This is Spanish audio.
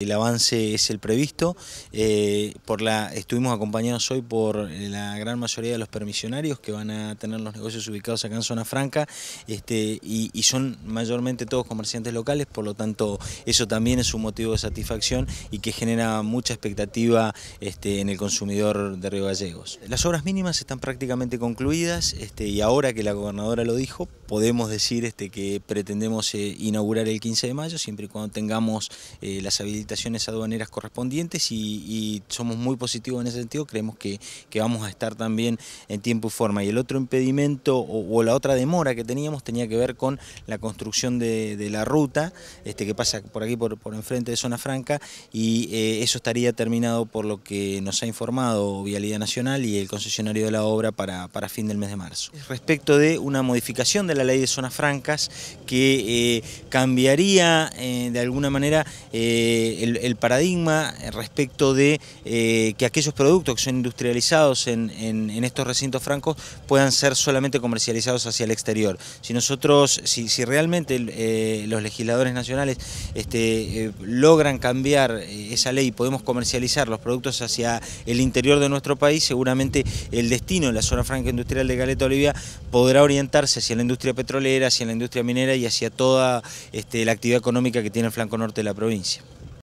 El avance es el previsto. Eh, estuvimos acompañados hoy por eh, la gran mayoría de los permisionarios que van a tener los negocios ubicados acá en Zona Franca este, y, son mayormente todos comerciantes locales, por lo tanto eso también es un motivo de satisfacción y que genera mucha expectativa este, en el consumidor de Río Gallegos. Las obras mínimas están prácticamente concluidas este, y ahora que la gobernadora lo dijo, podemos decir este, que pretendemos eh, inaugurar el 15 de mayo, siempre y cuando tengamos eh, las habilitaciones aduaneras correspondientes y, somos muy positivos en ese sentido, creemos que, vamos a estar también en tiempo y forma. Y el otro impedimento o, la otra demora que teníamos tenía que ver con la construcción de, la ruta este, que pasa por aquí, por, enfrente de Zona Franca, y eh, eso estaría terminado por lo que nos ha informado Vialidad Nacional y el concesionario de la obra para, para fin del mes de marzo. Respecto de una modificación de la la ley de zonas francas que eh, cambiaría eh, de alguna manera eh, el, paradigma respecto de que aquellos productos que son industrializados en, estos recintos francos puedan ser solamente comercializados hacia el exterior. Si nosotros, si, realmente los legisladores nacionales este, logran cambiar esa ley podemos comercializar los productos hacia el interior de nuestro país, seguramente el destino de la zona franca industrial de Galeta Olivia podrá orientarse hacia la industria petrolera, hacia la industria minera y hacia toda este, la actividad económica que tiene el flanco norte de la provincia.